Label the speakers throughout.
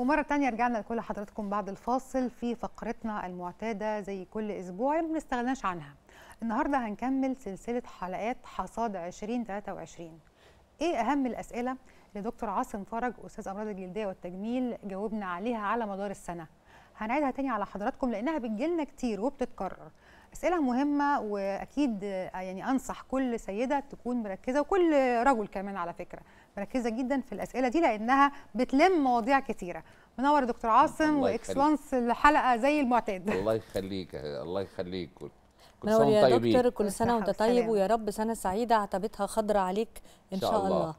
Speaker 1: ومره تانية رجعنا لكل حضراتكم بعد الفاصل في فقرتنا المعتاده زي كل اسبوع ما بنستغناش عنها النهارده هنكمل سلسله حلقات حصاد 2023 ايه اهم الاسئله لدكتور عاصم فرج استاذ امراض الجلديه والتجميل جاوبنا عليها على مدار السنه هنعيدها تاني على حضراتكم لانها بتجيلنا كتير وبتتكرر اسئله مهمه واكيد يعني انصح كل سيده تكون مركزه وكل رجل كمان على فكره مركزه جدا في الاسئله دي لانها بتلم مواضيع كثيره منور دكتور عاصم واكس وانس
Speaker 2: الحلقه زي المعتاد الله
Speaker 3: يخليك الله يخليك كل سنه يا طيبين. دكتور كل
Speaker 2: سنه وانت طيب ويا رب سنه سعيده عتبتها خضرة عليك ان شاء, شاء الله,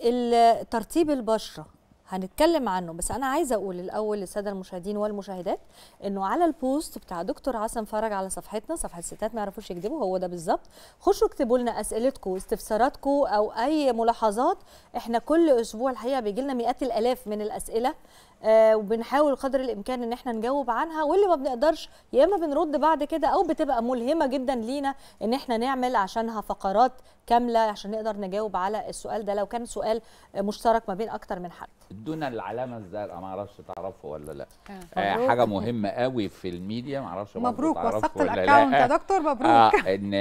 Speaker 2: الله. ترطيب البشره هنتكلم عنه بس انا عايزه اقول الاول للساده المشاهدين والمشاهدات انه على البوست بتاع دكتور عاصم فرج على صفحتنا صفحه الستات ما يعرفوش يكذبوا هو ده بالظبط خشوا اكتبوا لنا اسئلتكم واستفساراتكم او اي ملاحظات احنا كل اسبوع الحقيقه بيجي لنا مئات الالاف من الاسئله آه وبنحاول قدر الامكان ان احنا نجاوب عنها واللي ما بنقدرش يا اما بنرد بعد كده او بتبقى ملهمه جدا لينا ان احنا نعمل عشانها فقرات كامله عشان نقدر نجاوب على السؤال ده لو كان سؤال مشترك ما بين اكتر من حد
Speaker 3: دون العلامه الزرقاء ما اعرفش تعرفه ولا لا
Speaker 2: آه, آه، حاجه مهمه
Speaker 3: قوي في الميديا ما اعرفش مبروك وثقت الاكونت يا دكتور مبروك آه ان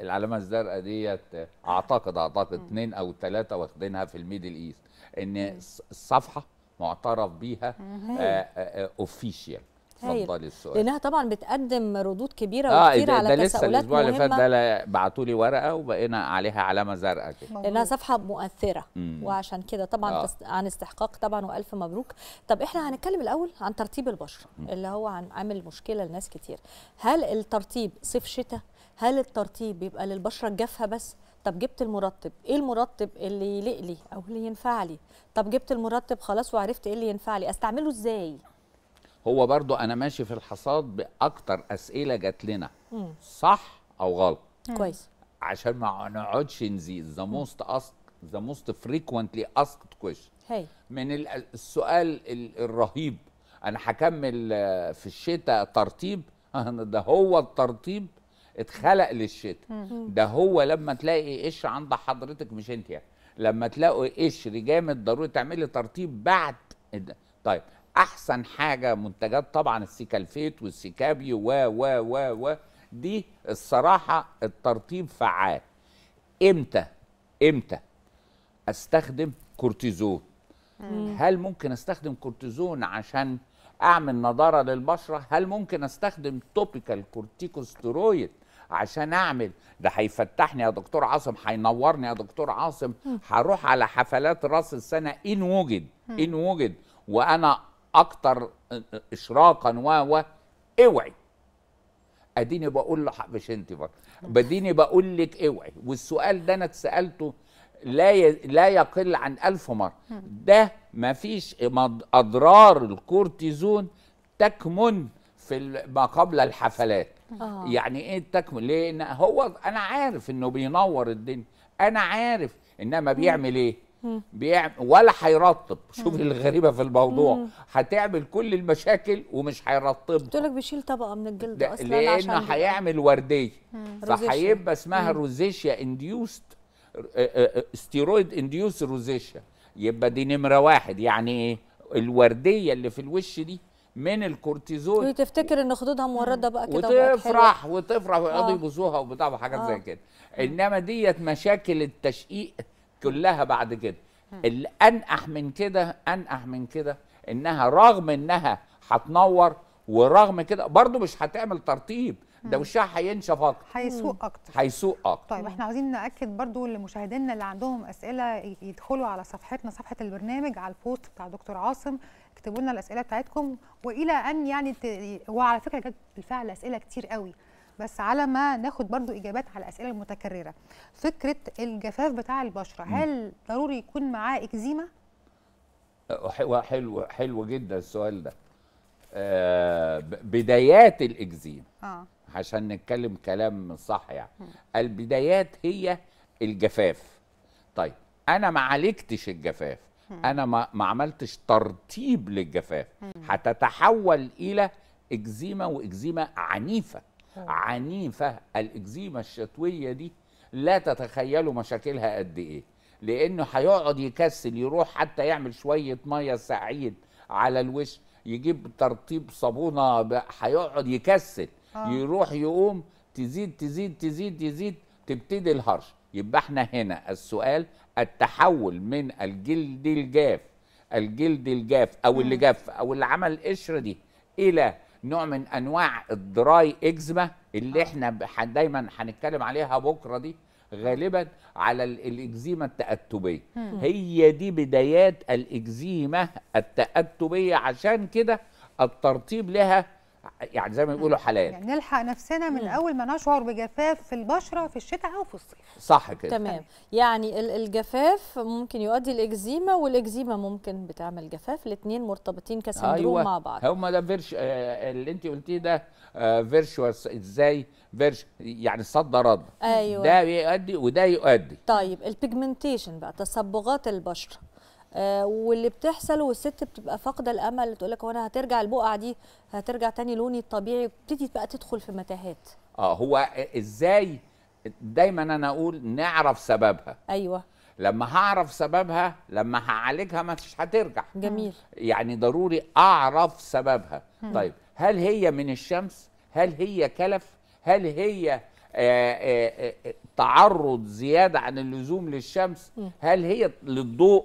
Speaker 3: العلامه الزرقاء ديت اعتقد اعتقد اثنين او ثلاثه واخدينها في الميدل ايست ان الصفحه معترف بيها اوفيشال آه، آه، اتفضلي السؤال لانها
Speaker 2: طبعا بتقدم ردود كبيره آه وكتير على ده لسه الاسبوع اللي فات ده
Speaker 3: بعتوا لي ورقه وبقينا عليها علامه زرقاء كده
Speaker 2: لانها صفحه مؤثره مم. وعشان كده طبعا آه. عن استحقاق طبعا والف مبروك طب احنا هنتكلم الاول عن ترطيب البشره اللي هو عن عامل مشكله لناس كتير هل الترطيب صيف شتاء هل الترطيب بيبقى للبشره الجافه بس طب جبت المرطب ايه المرطب اللي يليق لي او اللي ينفع لي طب جبت المرطب خلاص وعرفت ايه اللي ينفع لي استعمله ازاي
Speaker 3: هو برضو انا ماشي في الحصاد باكتر اسئله جات لنا صح او غلط كويس عشان ما نقعدش نزيد ذا موست اسك ذا موست فريكوينتلي اسكت كويشن من السؤال الرهيب انا هكمل آه، في الشتاء ترطيب ده هو الترطيب اتخلق للشتاء ده هو لما تلاقي قش عند حضرتك مش انت يعني لما تلاقوا قشر جامد ضروري تعملي ترطيب بعد طيب احسن حاجه منتجات طبعا السيكالفيت والسيكابي و و و و دي الصراحه الترطيب فعال امتى امتى استخدم كورتيزون هل ممكن استخدم كورتيزون عشان اعمل نضاره للبشره هل ممكن استخدم توبيكال كورتيكوستيرويد عشان اعمل ده هيفتحني يا دكتور عاصم هينورني يا دكتور عاصم هروح على حفلات راس السنه ان وجد ان وجد وانا اكتر آه، آه، اشراقا و و اوعي اديني بقول له مش انت برضه بديني بقول لك اوعي والسؤال ده انا اتسالته لا ي... لا يقل عن ألف مرة ده مفيش أضرار الكورتيزون تكمن في ما قبل الحفلات آه. يعني ايه تكمن ليه هو انا عارف انه بينور الدنيا انا عارف انما بيعمل ايه بيعمل ولا هيرطب شوف الغريبه في الموضوع هتعمل كل المشاكل ومش هيرطبها قلت لك بيشيل
Speaker 2: طبقه من الجلد
Speaker 3: اصلا لانه هيعمل ورديه فهيبقى اسمها روزيشيا انديوست ستيرويد انديوس روزيشيا يبقى دي نمره واحد يعني ايه الورديه اللي في الوش دي من الكورتيزون
Speaker 2: وتفتكر ان خدودها مورده بقى كده وتفرح وتفرح آه. ويقعدوا
Speaker 3: يبوسوها وبتاع وحاجات آه. زي كده انما ديت مشاكل التشقيق كلها بعد كده الانقح من كده انقح من كده انها رغم انها هتنور ورغم كده برضو مش هتعمل ترطيب ده وشها هينشف اكتر هيسوق اكتر هيسوق اكتر طيب احنا
Speaker 1: عايزين ناكد برضو لمشاهدينا اللي عندهم اسئله يدخلوا على صفحتنا صفحه البرنامج على البوست بتاع دكتور عاصم اكتبوا لنا الاسئله بتاعتكم والى ان يعني ت... وعلى فكره جت بالفعل اسئله كتير قوي بس على ما ناخد برضو اجابات على الاسئله المتكرره فكره الجفاف بتاع البشره هل ضروري يكون معاه اكزيما
Speaker 3: أه، حلو حلو جدا السؤال ده أه، بدايات الاكزيما آه. عشان نتكلم كلام صح يعني البدايات هي الجفاف طيب انا ما عالجتش الجفاف انا ما, عملتش ترطيب للجفاف هتتحول الى اكزيما واكزيما عنيفه عنيفه الاكزيما الشتويه دي لا تتخيلوا مشاكلها قد ايه لانه هيقعد يكسل يروح حتى يعمل شويه ميه سعيد على الوش يجيب ترطيب صابونه هيقعد يكسل آه. يروح يقوم تزيد تزيد تزيد تزيد تبتدي الهرش يبقى احنا هنا السؤال التحول من الجلد الجاف الجلد الجاف او اللي جاف او اللي عمل قشره دي الى نوع من انواع الدراي اكزما اللي آه. احنا دايما هنتكلم عليها بكره دي غالبا على الاكزيما التأتبية هي دي بدايات الاكزيما التأتبية عشان كده الترطيب لها يعني زي ما بيقولوا حلال يعني
Speaker 1: نلحق نفسنا من اول ما نشعر
Speaker 2: بجفاف في البشره في الشتاء او في الصيف
Speaker 3: صح كده تمام
Speaker 2: يعني الجفاف ممكن يؤدي لاكزيما والاكزيما ممكن بتعمل جفاف الاثنين مرتبطين كسندروم أيوة. مع بعض
Speaker 3: هما ده فيرش آه اللي انت قلتيه ده آه فيرش ازاي فيرش يعني صد رد ايوه ده بيؤدي وده يؤدي
Speaker 2: طيب البيجمنتيشن بقى تصبغات البشره آه، واللي بتحصل والست بتبقى فاقده الامل تقول لك هو انا هترجع البقع دي هترجع تاني لوني الطبيعي بتبتدي بقى تدخل في متاهات
Speaker 3: اه هو ازاي دايما انا اقول نعرف سببها ايوه لما هعرف سببها لما هعالجها ما فيش هترجع جميل يعني ضروري اعرف سببها هم. طيب هل هي من الشمس هل هي كلف هل هي آآ آه، آآ آه، تعرض زياده عن اللزوم للشمس هم. هل هي للضوء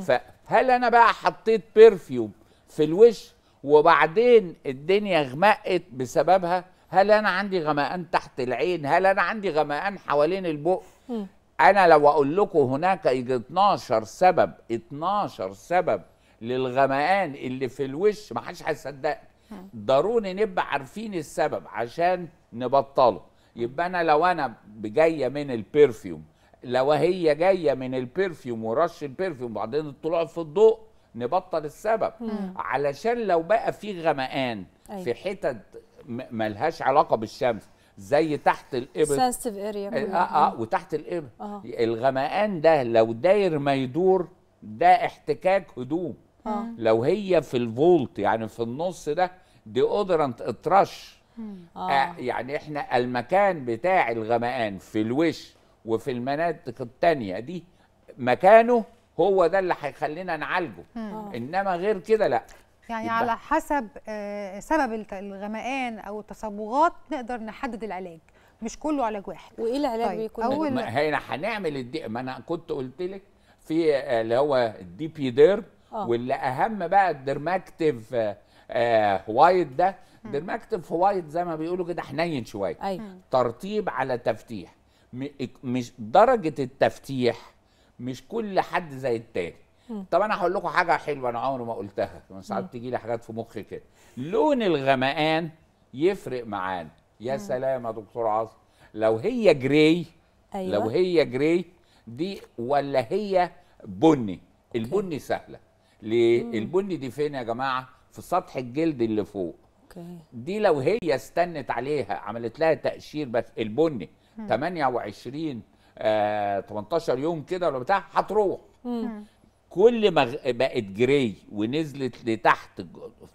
Speaker 3: فهل انا بقى حطيت برفيوم في الوش وبعدين الدنيا غمقت بسببها هل انا عندي غمقان تحت العين هل انا عندي غمقان حوالين البق انا لو اقول لكم هناك 12 سبب 12 سبب للغمقان اللي في الوش ما حدش هيصدق ضروري نبقى عارفين السبب عشان نبطله يبقى انا لو انا جايه من البرفيوم لو هي جايه من البرفيوم ورش البرفيوم وبعدين الطلوع في الضوء نبطل السبب مم. علشان لو بقى في غمقان أي. أيوة. في حتت ملهاش علاقه بالشمس زي تحت الابر
Speaker 2: اريا اه اه
Speaker 3: وتحت الابر آه. الغمقان ده لو داير ما يدور ده احتكاك هدوم آه. لو هي في الفولت يعني في النص ده ديودرنت اترش آه. آه يعني احنا المكان بتاع الغمقان في الوش وفي المناطق التانية دي مكانه هو ده اللي هيخلينا نعالجه مم. آه. انما غير كده لا
Speaker 1: يعني يبقى. على حسب آه، سبب الغمقان او التصبغات نقدر نحدد العلاج مش كله علاج واحد وايه العلاج طيب. بيكون أول...
Speaker 3: هنا هنعمل الدي... ما انا كنت قلت لك في آه، اللي هو الدي بي ديرم واللي اهم بقى الدرماكتيف آه وايت ده درماكتيف وايت زي ما بيقولوا كده حنين شويه أيوه. ترطيب على تفتيح مش درجه التفتيح مش كل حد زي التاني طب انا هقول لكم حاجه حلوه انا عمري ما قلتها من ساعات تيجي لي حاجات في مخي كده لون الغمقان يفرق معانا يا سلام يا دكتور عاصم لو هي جراي أيوة. لو هي جراي دي ولا هي بني البني سهله ليه البني دي فين يا جماعه في سطح الجلد اللي فوق أوكي. دي لو هي استنت عليها عملت لها تقشير بس البني 28 آه 18 يوم كده ولا بتاع هتروح كل ما بقت جري ونزلت لتحت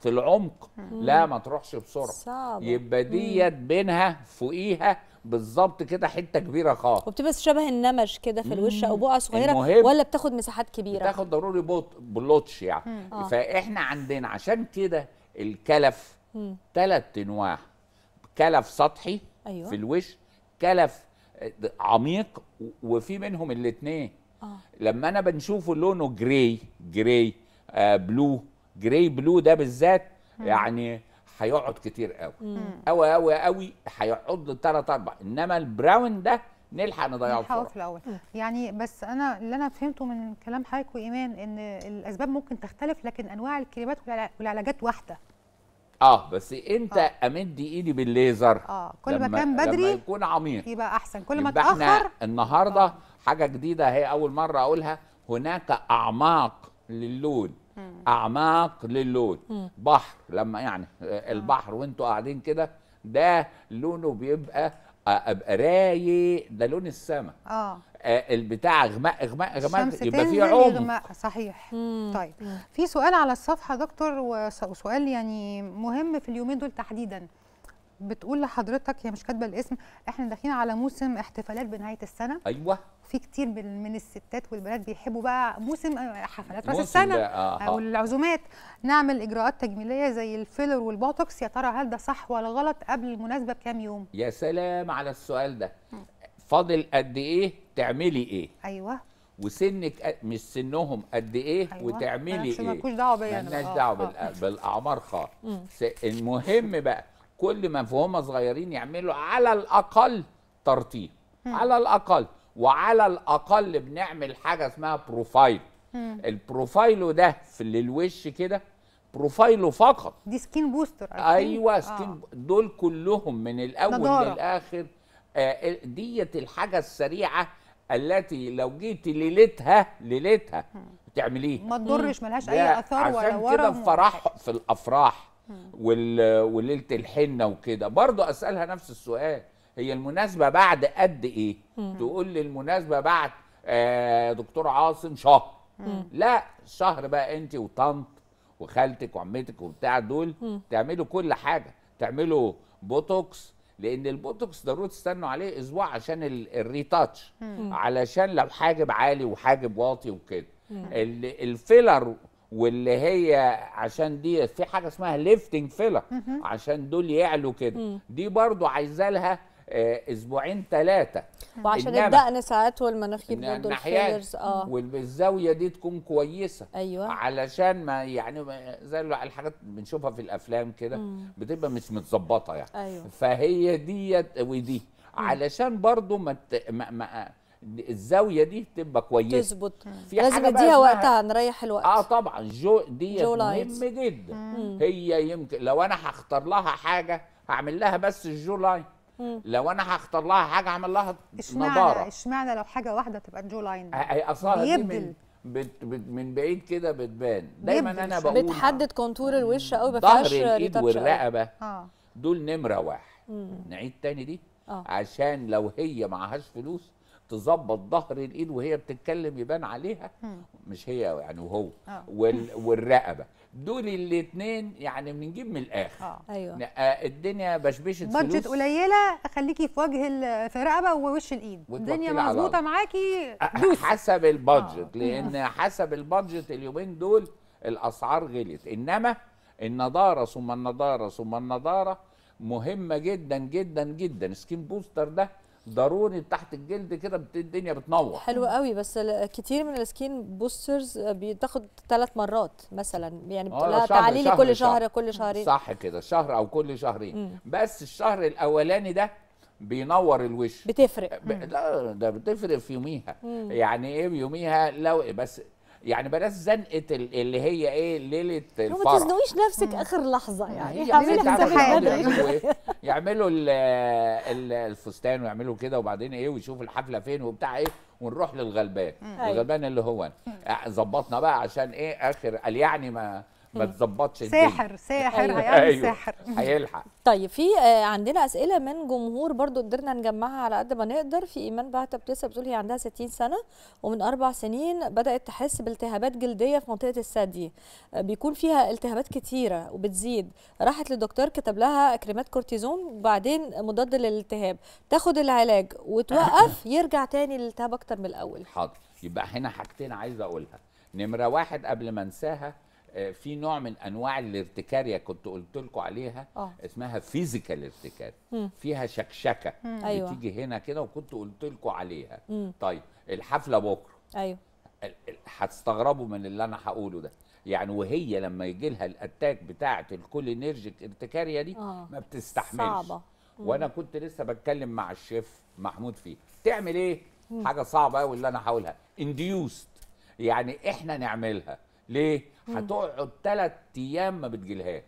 Speaker 3: في العمق مم. لا ما تروحش بسرعه صعبة. يبقى ديت بينها فوقيها بالظبط كده حته كبيره خالص
Speaker 2: وبتبقى شبه النمش كده في الوش او بقعه صغيره ولا بتاخد
Speaker 3: مساحات كبيره بتاخد ضروري بوت بلوتش يعني مم. آه. فاحنا عندنا عشان كده الكلف ثلاث انواع كلف سطحي أيوة. في الوش كلف عميق وفي منهم الاثنين آه. لما انا بنشوفه لونه جراي جراي آه بلو جراي بلو ده بالذات يعني هيقعد كتير قوي قوي قوي قوي هيقعد ثلاث اربع انما البراون ده نلحق نضيعه نلحقه في
Speaker 1: الاول يعني بس انا اللي انا فهمته من كلام حضرتك وايمان ان الاسباب ممكن تختلف لكن انواع الكريمات والعلاجات واحده
Speaker 3: اه بس انت آه. امد ايدي بالليزر اه كل ما كان بدري لما يكون عميق
Speaker 1: يبقى احسن كل ما تاخر
Speaker 3: النهارده آه. حاجه جديده هي اول مره اقولها هناك اعماق للون م. اعماق للون م. بحر لما يعني آه، البحر وانتوا قاعدين كده ده لونه بيبقى آه، ابقى رايق ده لون السماء اه آه، البتاع غماء غماء غماء يبقى في عمق
Speaker 1: صحيح مم. طيب مم. في سؤال على الصفحه دكتور وسؤال يعني مهم في اليومين دول تحديدا بتقول لحضرتك هي مش كاتبه الاسم احنا داخلين على موسم احتفالات بنهايه السنه ايوه في كتير من, الستات والبنات بيحبوا بقى موسم آه، حفلات راس السنه آه. او آه، العزومات نعمل اجراءات تجميليه زي الفيلر والبوتوكس يا ترى هل ده صح ولا غلط قبل المناسبه بكام يوم
Speaker 3: يا سلام على السؤال ده فاضل قد ايه تعملي ايه ايوه وسنك مش سنهم قد ايه أيوة. وتعملي ايه مالكوش دعوه بيا مالناش دعوه آه. آه، بالاعمار خالص المهم بقى كل ما فهم صغيرين يعملوا على الاقل ترطيب على الاقل وعلى الاقل بنعمل حاجه اسمها بروفايل البروفايلو ده في للوش كده بروفايله فقط دي سكين بوستر ايوه سكين آه. دول كلهم من الاول نضارة. للاخر آه ديت الحاجه السريعه التي لو جيتي ليلتها ليلتها تعمليه ما تضرش ملهاش اي اثار ولا ورم عشان كده في فرح في الافراح وليله الحنه وكده برضه اسالها نفس السؤال هي المناسبه بعد قد ايه تقول لي المناسبه بعد آه دكتور عاصم شهر لا شهر بقى انت وطنط وخالتك وعمتك وبتاع دول تعملوا كل حاجه تعملوا بوتوكس لان البوتوكس ضروري تستنوا عليه اسبوع عشان الريتاتش علشان لو حاجب عالي وحاجب واطي وكده الفيلر واللي هي عشان دي في حاجه اسمها ليفتنج فيلر عشان دول يعلوا كده دي برضو عايزه لها آه، اسبوعين ثلاثه
Speaker 2: وعشان الدقن ساعات والمناخير برضه الفيلرز اه
Speaker 3: والزاويه دي تكون كويسه ايوه علشان ما يعني زي الحاجات بنشوفها في الافلام كده بتبقى مش متظبطه يعني أيوة. فهي ديت ودي علشان برضه ما, ت... ما, ما الزاويه دي تبقى كويسه
Speaker 2: تظبط لازم اديها وقتها نريح الوقت
Speaker 3: اه طبعا جو دي جو مهم جدا مم. هي يمكن لو انا هختار لها حاجه هعمل لها بس الجو لاين لو انا هختار لها حاجه هعمل لها نضاره
Speaker 1: اشمعنى لو حاجه واحده تبقى جو لاين ده اصلها بيبدل
Speaker 3: بت بت من بعيد كده بتبان دايما انا بقول
Speaker 2: بتحدد كونتور الوش قوي ما فيهاش ظهر الايد والرقبه آه.
Speaker 3: دول نمره واحد مم. نعيد تاني دي آه. عشان لو هي معهاش فلوس تظبط ظهر الايد وهي بتتكلم يبان عليها مم. مش هي يعني وهو آه. وال... والرقبه دول الاثنين يعني بنجيب من الاخر اه ايوه آه، الدنيا بشبشه فلوس بادجت
Speaker 1: قليله خليكي في وجه
Speaker 3: في رقبه ووش الايد الدنيا مظبوطه
Speaker 1: معاكي
Speaker 3: دوس. حسب البادجت آه. لان حسب البادجت اليومين دول الاسعار غلت انما النضاره ثم النضاره ثم النضاره مهمه جدا جدا جدا سكين بوستر ده ضروري تحت الجلد كده الدنيا بتنور حلو
Speaker 2: قوي بس كتير من السكين بوسترز بتاخد ثلاث مرات مثلا يعني بتقولها تعالي لي كل شهر, شهر كل شهرين
Speaker 3: صح كده شهر او كل شهرين مم. بس الشهر الاولاني ده بينور الوش بتفرق ب... لا ده بتفرق في يوميها مم. يعني ايه يوميها لو بس يعني بلاش زنقه اللي هي ايه ليله الفرح ما تزنقيش
Speaker 2: نفسك اخر لحظه يعني يعملوا
Speaker 3: يعملوا الفستان ويعملوا كده وبعدين ايه ويشوفوا الحفله فين وبتاع ايه ونروح للغلبان الغلبان اللي هو آه، ظبطنا بقى عشان ايه اخر قال يعني ما ما تظبطش ساحر ساحر أيوة، هيعمل أيوة. ساحر هيلحق
Speaker 2: طيب في آه، عندنا اسئله من جمهور برضو قدرنا نجمعها على قد ما نقدر في ايمان بهتب لسه بتقول هي عندها 60 سنه ومن اربع سنين بدات تحس بالتهابات جلديه في منطقه الثدي آه، بيكون فيها التهابات كثيره وبتزيد راحت للدكتور كتب لها كريمات كورتيزون وبعدين مضاد للالتهاب تاخد العلاج وتوقف يرجع تاني للالتهاب اكتر من الاول
Speaker 3: حاضر يبقى هنا حاجتين عايز اقولها نمره واحد قبل ما انساها آه، في نوع من انواع الارتكاريه كنت قلت لكم عليها أوه. اسمها فيزيكال ارتكار فيها شكشكه أيوة. بتيجي هنا كده وكنت قلت لكم عليها مم. طيب الحفله بكره ايوه هتستغربوا من اللي انا هقوله ده يعني وهي لما يجي لها الاتاك بتاعه الكولينرجيك ارتكاريه دي أوه. ما بتستحملش صعبه وانا كنت لسه بتكلم مع الشيف محمود فيه تعمل ايه مم. حاجه صعبه قوي اللي انا هقولها انديوست يعني احنا نعملها ليه هتقعد ثلاث ايام ما بتجيلهاش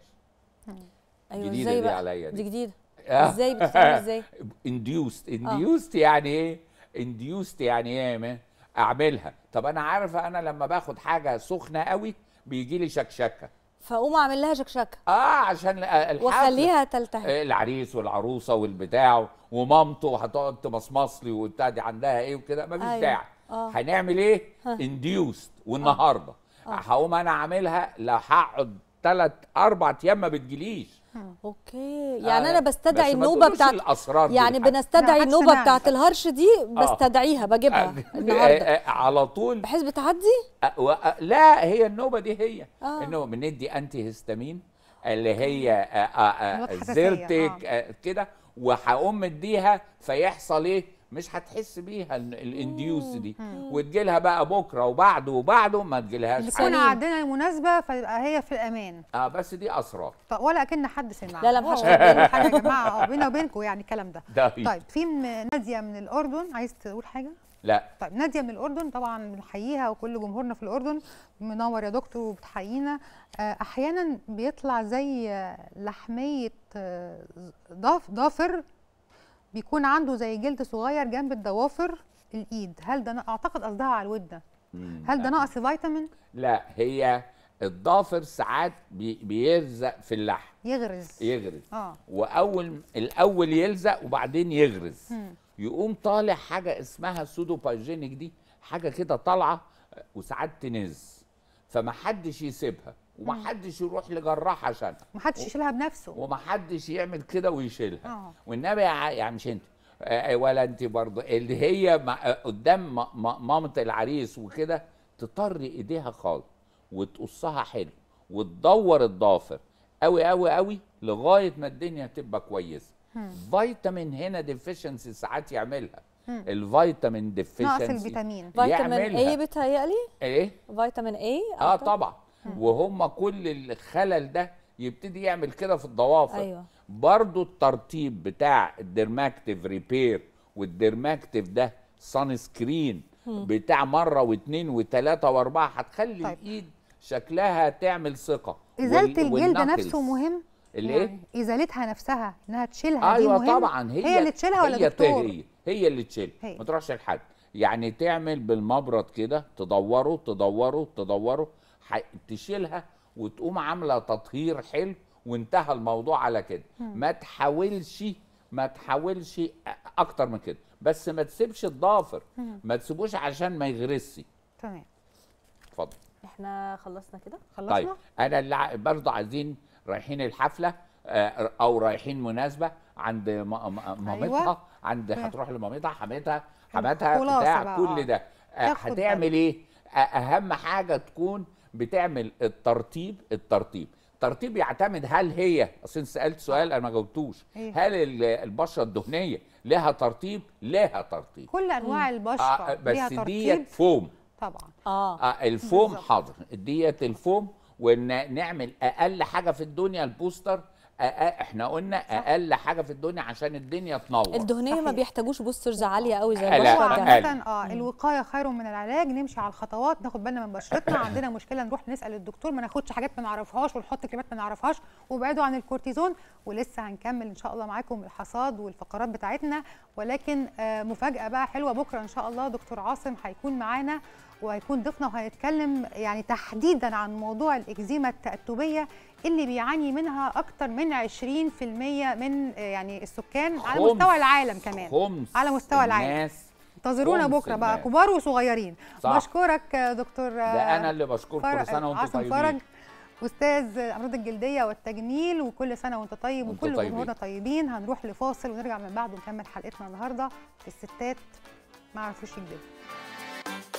Speaker 2: ايوه جديده دي عليا دي, دي جديده آه. ازاي بتتعمل ازاي
Speaker 3: انديوست انديوست آه. يعني ايه انديوست يعني ايه اعملها طب انا عارفه انا لما باخد حاجه سخنه قوي بيجي لي شكشكه
Speaker 2: فاقوم اعمل لها شكشكه اه عشان
Speaker 3: الحاجة. واخليها تلتهي إيه، العريس والعروسه والبتاع ومامته هتقعد تمصمص لي وبتاع دي عندها ايه وكده ما أيوة. داعي آه. هنعمل ايه؟ انديوست والنهارده آه. هقوم انا عاملها لو هقعد ثلاث اربع ايام ما بتجيليش
Speaker 2: آه، اوكي آه، يعني آه انا بستدعي النوبه بتاعت الاسرار يعني بنستدعي النوبه بتاعت الهرش دي بستدعيها بجيبها النهارده
Speaker 3: على طول
Speaker 2: بحيث بتعدي
Speaker 3: لا هي النوبه دي هي آه. انه بندي انتي هيستامين اللي هي زرتك كده وهقوم مديها فيحصل ايه مش هتحس بيها الانديوس دي وتجيلها بقى بكره وبعده وبعده ما تجيلهاش بتكون عندنا
Speaker 1: المناسبه فيبقى هي في الامان
Speaker 3: اه بس دي اسرار
Speaker 1: طب ولا اكن حد سمع لا لا ما
Speaker 3: حدش يا جماعه اه، بينا
Speaker 1: وبينكم يعني الكلام ده دايد. طيب في ناديه من الاردن عايز تقول حاجه لا طيب ناديه من الاردن طبعا بنحييها وكل جمهورنا في الاردن منور يا دكتور وبتحيينا آه، احيانا بيطلع زي لحميه آه، ضافر بيكون عنده زي جلد صغير جنب الضوافر الايد هل ده اعتقد قصدها على الود ده هل ده ناقص فيتامين
Speaker 3: لا هي الضافر ساعات بيلزق في اللحم يغرز يغرز اه واول الاول يلزق وبعدين يغرز مم. يقوم طالع حاجه اسمها سودوبايجينيك دي حاجه كده طالعه وساعات تنز فمحدش يسيبها ومحدش يروح لجراح عشان ومحدش يشيلها بنفسه ومحدش يعمل كده ويشيلها اه. والنبي يعني مش انت آه، آه، ولا انت برضه اللي هي قدام مامة العريس وكده تطر ايديها خالص وتقصها حلو وتدور الضافر قوي قوي قوي لغايه ما الدنيا تبقى كويسه فيتامين هنا ديفيشنسي ساعات يعملها الفيتامين ديفيشنسي ناقص الفيتامين فيتامين اي بتهيألي ايه
Speaker 2: فيتامين اي اه طبعا
Speaker 3: وهم كل الخلل ده يبتدي يعمل كده في الضوافر أيوة. برضو الترطيب بتاع الديرماكتيف ريبير والديرماكتيف ده سان سكرين بتاع مره واثنين وثلاثه واربعه هتخلي طيب. الايد شكلها تعمل ثقه ازاله الجلد نفسه مهم الايه يعني
Speaker 1: ازالتها نفسها انها تشيلها ايوه دي مهم. طبعا هي هي اللي تشيلها ولا هي دكتور
Speaker 3: هي هي اللي تشيلها ما تروحش لحد يعني تعمل بالمبرد كده تدوره تدوره تدوره تشيلها وتقوم عامله تطهير حلو وانتهى الموضوع على كده ما تحاولش ما تحاولش اكتر من كده بس ما تسيبش الضافر ما تسيبوش عشان ما يغرسي تمام اتفضل
Speaker 2: احنا خلصنا كده خلصنا طيب
Speaker 3: انا اللي برضه عايزين رايحين الحفله آه، او رايحين مناسبه عند مامتها أيوة. عند هتروح لمامتها حماتها حماتها بتاع كل ده آه، آه، هتعمل ايه اهم حاجه تكون بتعمل الترتيب الترتيب ترتيب يعتمد هل هي اصل سالت سؤال انا ما جاوبتوش إيه؟ هل البشره الدهنيه لها ترتيب لها ترتيب
Speaker 1: كل انواع البشره آه, آه، بس ديت فوم طبعا آه. آه
Speaker 3: الفوم بالزبط. حاضر ديت الفوم وان نعمل اقل حاجه في الدنيا البوستر احنا قلنا اقل حاجه في الدنيا عشان الدنيا تنور الدهنيه
Speaker 2: ما بيحتاجوش
Speaker 1: بوسترز عاليه قوي زي البشره عامه اه الوقايه خير من العلاج نمشي على الخطوات ناخد بالنا من بشرتنا عندنا مشكله نروح نسال الدكتور ما ناخدش حاجات ما نعرفهاش ونحط كلمات ما نعرفهاش وابعدوا عن الكورتيزون ولسه هنكمل ان شاء الله معاكم الحصاد والفقرات بتاعتنا ولكن آه مفاجاه بقى حلوه بكره ان شاء الله دكتور عاصم هيكون معانا وهيكون ضيفنا وهيتكلم يعني تحديدا عن موضوع الاكزيما التأتبيه اللي بيعاني منها اكتر من من 20% آه، من يعني السكان على مستوى العالم كمان خمس على مستوى العالم الناس
Speaker 3: انتظرونا بكره بقى الناس.
Speaker 1: كبار وصغيرين صح. بشكرك آه، دكتور آه، ده انا اللي بشكرك كل سنه وانتم طيبين فرج استاذ امراض الجلديه والتجميل وكل سنه وانت طيب وانت وكل جمهورنا طيبين. هنروح لفاصل ونرجع من بعد ونكمل حلقتنا النهارده في الستات ما عرفوش يكذبوا